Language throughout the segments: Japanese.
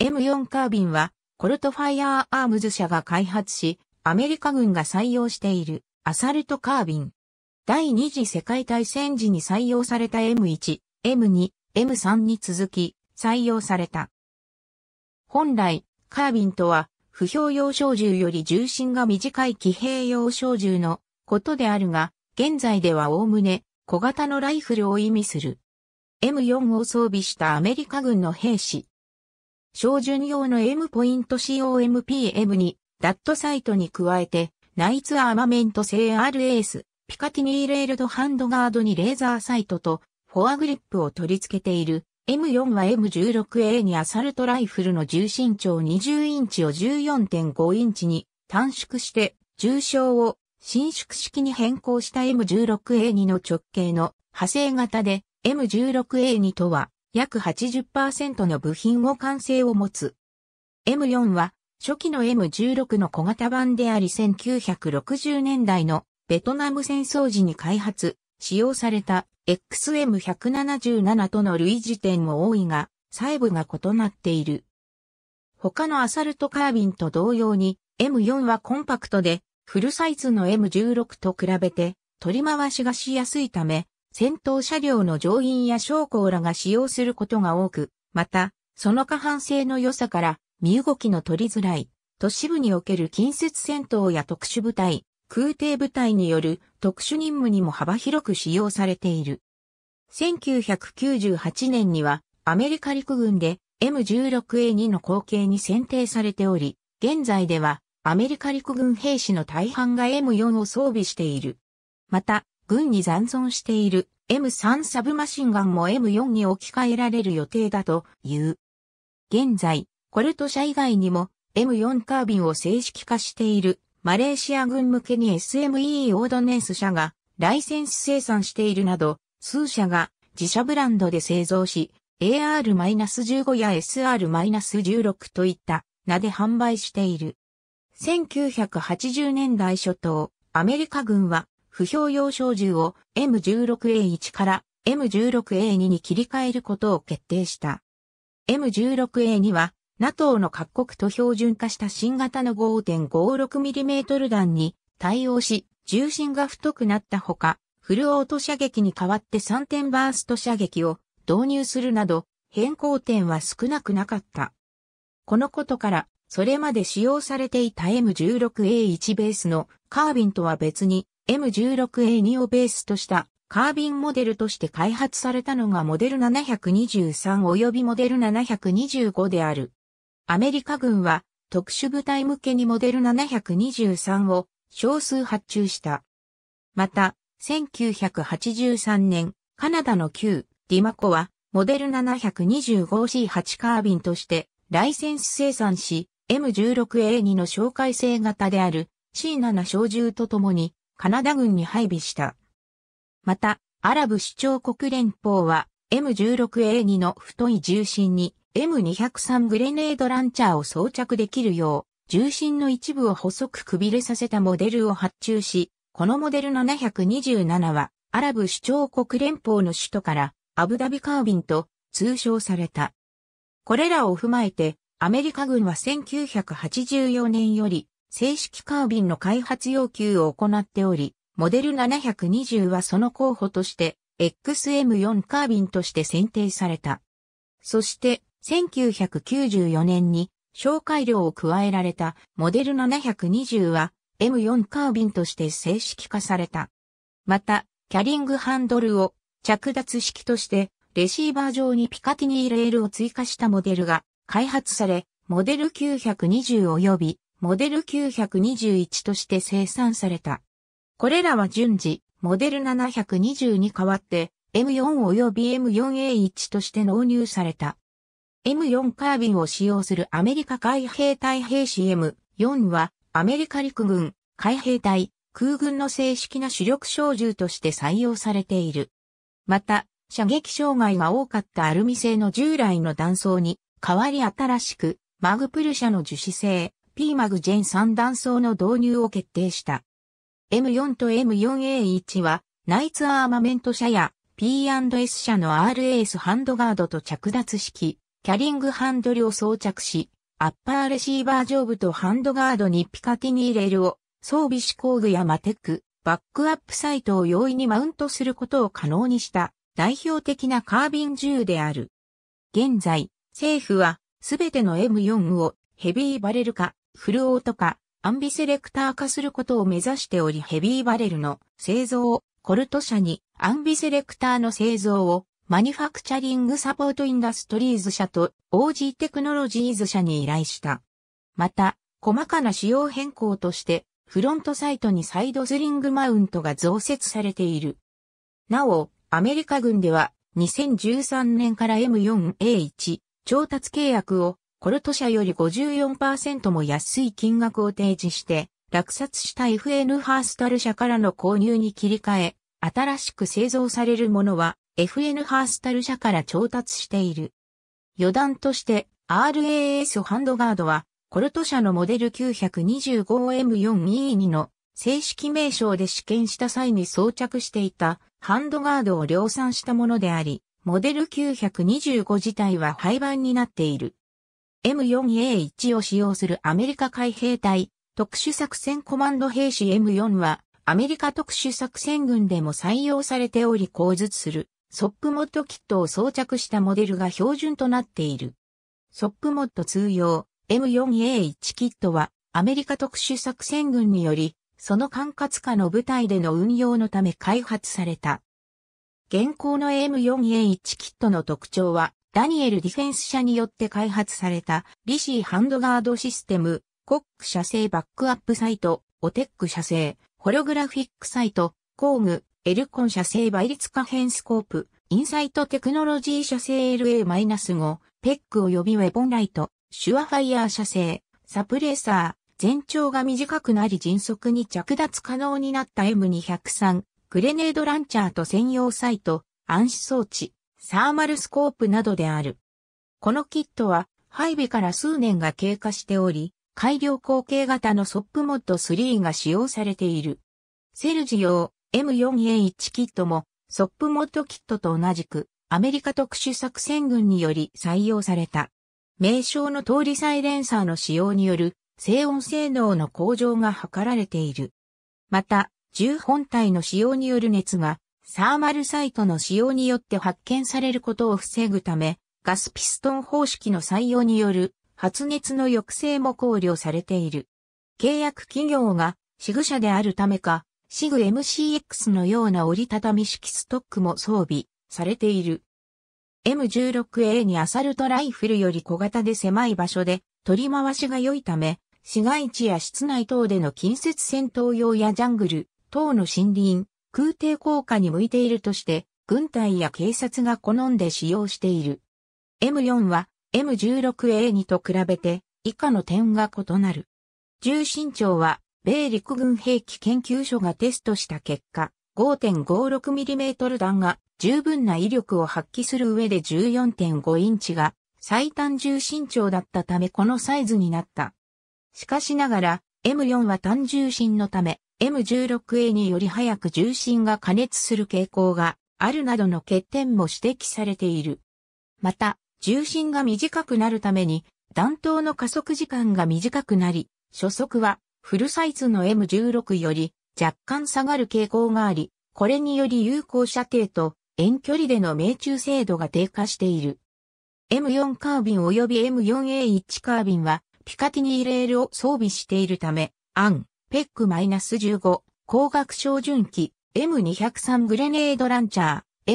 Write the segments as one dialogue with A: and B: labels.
A: M4 カービンは、コルトファイアーアームズ社が開発し、アメリカ軍が採用しているアサルトカービン。第二次世界大戦時に採用された M1、M2、M3 に続き採用された。本来、カービンとは、不評用小銃より重心が短い騎兵用小銃のことであるが、現在ではおおむね小型のライフルを意味する。M4 を装備したアメリカ軍の兵士、標準用の M ポイント COMPM に、ダットサイトに加えて、ナイツアーマメント製 RS、ピカティニーレールドハンドガードにレーザーサイトと、フォアグリップを取り付けている、M4 は M16A にアサルトライフルの重心長20インチを14.5インチに短縮して、重症を伸縮式に変更した M16A2 の直径の派生型で M16A2 とは約80%の部品を完成を持つ。M4 は初期の M16 の小型版であり1960年代のベトナム戦争時に開発、使用された XM177 との類似点も多いが、細部が異なっている。他のアサルトカービンと同様に M4 はコンパクトでフルサイズの M16 と比べて取り回しがしやすいため戦闘車両の乗員や将校らが使用することが多く、また、その過半性の良さから、身動きの取りづらい、都市部における近接戦闘や特殊部隊、空挺部隊による特殊任務にも幅広く使用されている。1998年には、アメリカ陸軍で M16A2 の後継に選定されており、現在ではアメリカ陸軍兵士の大半が M4 を装備している。また、軍に残存している M3 サブマシンガンも M4 に置き換えられる予定だという。現在、コルト社以外にも M4 カービンを正式化しているマレーシア軍向けに SME オードネース社がライセンス生産しているなど、数社が自社ブランドで製造し、AR-15 や SR-16 といった名で販売している。1980年代初頭、アメリカ軍は不評用小銃を M16A1 から M16A2 に切り替えることを決定した。M16A2 は NATO の各国と標準化した新型の 5.56mm 弾に対応し、重心が太くなったほか、フルオート射撃に代わって3点バースト射撃を導入するなど、変更点は少なくなかった。このことから、それまで使用されていた M16A1 ベースのカービンとは別に M16A2 をベースとしたカービンモデルとして開発されたのがモデル723及びモデル725である。アメリカ軍は特殊部隊向けにモデル723を少数発注した。また、1983年、カナダの旧ディマコはモデル 725C8 カービンとしてライセンス生産し、M16A2 の紹介性型である C7 小銃とともにカナダ軍に配備した。また、アラブ首長国連邦は M16A2 の太い重心に M203 グレネードランチャーを装着できるよう、重心の一部を細くくびれさせたモデルを発注し、このモデル727はアラブ首長国連邦の首都からアブダビカービンと通称された。これらを踏まえて、アメリカ軍は1984年より正式カービンの開発要求を行っており、モデル720はその候補として XM4 カービンとして選定された。そして1994年に紹介量を加えられたモデル720は M4 カービンとして正式化された。また、キャリングハンドルを着脱式としてレシーバー上にピカティニーレールを追加したモデルが開発され、モデル920及びモデル921として生産された。これらは順次、モデル720に代わって、M4 及び M4A1 として納入された。M4 カービンを使用するアメリカ海兵隊兵士 M4 は、アメリカ陸軍、海兵隊、空軍の正式な主力小銃として採用されている。また、射撃障害が多かったアルミ製の従来の弾倉に、代わり新しく、マグプル社の樹脂製、P マグジェン3断層の導入を決定した。M4 と M4A1 は、ナイツアーマメント車や P&S 社の RAS ハンドガードと着脱式、キャリングハンドルを装着し、アッパーレシーバー上部とハンドガードにピカティニーレールを装備し工具やマテック、バックアップサイトを容易にマウントすることを可能にした代表的なカービン銃である。現在、政府はすべての M4 をヘビーバレル化、フルオート化、アンビセレクター化することを目指しておりヘビーバレルの製造をコルト社にアンビセレクターの製造をマニファクチャリングサポートインダストリーズ社と OG テクノロジーズ社に依頼した。また、細かな仕様変更としてフロントサイトにサイドスリングマウントが増設されている。なお、アメリカ軍では2013年から M4A1 調達契約をコルト社より54%も安い金額を提示して、落札した FN ハースタル社からの購入に切り替え、新しく製造されるものは FN ハースタル社から調達している。余談として RAS ハンドガードはコルト社のモデル 925M422 の正式名称で試験した際に装着していたハンドガードを量産したものであり、モデル925自体は廃盤になっている。M4A1 を使用するアメリカ海兵隊特殊作戦コマンド兵士 M4 はアメリカ特殊作戦軍でも採用されており後述するソップモッドキットを装着したモデルが標準となっている。ソップモッド通用 M4A1 キットはアメリカ特殊作戦軍によりその管轄下の部隊での運用のため開発された。現行の M4A1 キットの特徴はダニエルディフェンス社によって開発された、リシーハンドガードシステム、コック社製バックアップサイト、オテック社製、ホログラフィックサイト、工具、エルコン社製倍率可変スコープ、インサイトテクノロジー社製 LA-5、ペック及びウェポンライト、シュアファイヤー社製、サプレーサー、全長が短くなり迅速に着脱可能になった M203、グレネードランチャーと専用サイト、暗視装置、サーマルスコープなどである。このキットは配備から数年が経過しており、改良後継型のソップモッド3が使用されている。セルジオ M4A1 キットもソップモッドキットと同じくアメリカ特殊作戦軍により採用された。名称の通りサイレンサーの使用による静音性能の向上が図られている。また、銃本体の使用による熱がサーマルサイトの使用によって発見されることを防ぐため、ガスピストン方式の採用による発熱の抑制も考慮されている。契約企業がシグ社であるためか、シグ MCX のような折りたたみ式ストックも装備されている。M16A にアサルトライフルより小型で狭い場所で取り回しが良いため、市街地や室内等での近接戦闘用やジャングル等の森林、空挺効果に向いているとして、軍隊や警察が好んで使用している。M4 は M16A2 と比べて以下の点が異なる。重心長は米陸軍兵器研究所がテストした結果、5.56mm 弾が十分な威力を発揮する上で14.5インチが最短重心長だったためこのサイズになった。しかしながら M4 は単重心のため M16A により早く重心が加熱する傾向があるなどの欠点も指摘されている。また、重心が短くなるために、弾頭の加速時間が短くなり、初速はフルサイズの M16 より若干下がる傾向があり、これにより有効射程と遠距離での命中精度が低下している。M4 カービン及び M4A1 カービンはピカティニーレールを装備しているため、アン、ペック -15、光学照準器、M203 グレネードランチャー、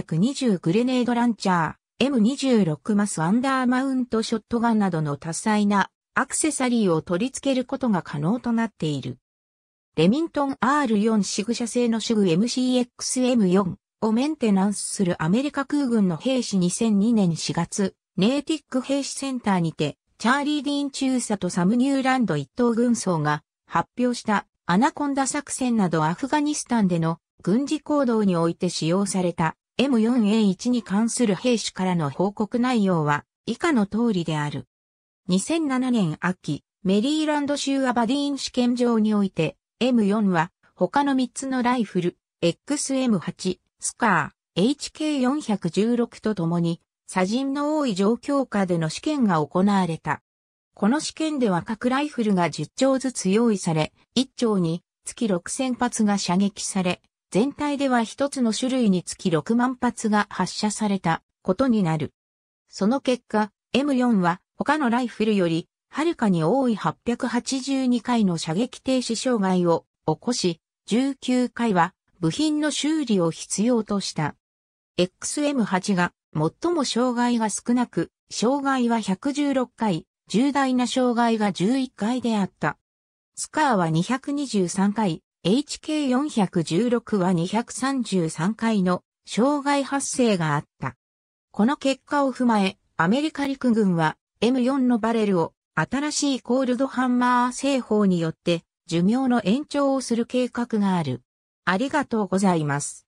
A: M320 グレネードランチャー、M26 マスアンダーマウントショットガンなどの多彩なアクセサリーを取り付けることが可能となっている。レミントン R4 シグ社製のシグ MCXM4 をメンテナンスするアメリカ空軍の兵士2002年4月、ネーティック兵士センターにて、チャーリー・ディーン中佐とサム・ニューランド一等軍曹が発表したアナコンダ作戦などアフガニスタンでの軍事行動において使用された M4A1 に関する兵士からの報告内容は以下の通りである。2007年秋、メリーランド州アバディーン試験場において M4 は他の3つのライフル XM8、スカー、HK416 と共に、砂塵の多い状況下での試験が行われた。この試験では各ライフルが10丁ずつ用意され、1丁に月6000発が射撃され、全体では1つの種類につき6万発が発射されたことになる。その結果、M4 は他のライフルよりはるかに多い882回の射撃停止障害を起こし、19回は部品の修理を必要とした。XM8 が最も障害が少なく、障害は116回、重大な障害が11回であった。スカーは223回、HK416 は233回の障害発生があった。この結果を踏まえ、アメリカ陸軍は M4 のバレルを新しいコールドハンマー製法によって寿命の延長をする計画がある。ありがとうございます。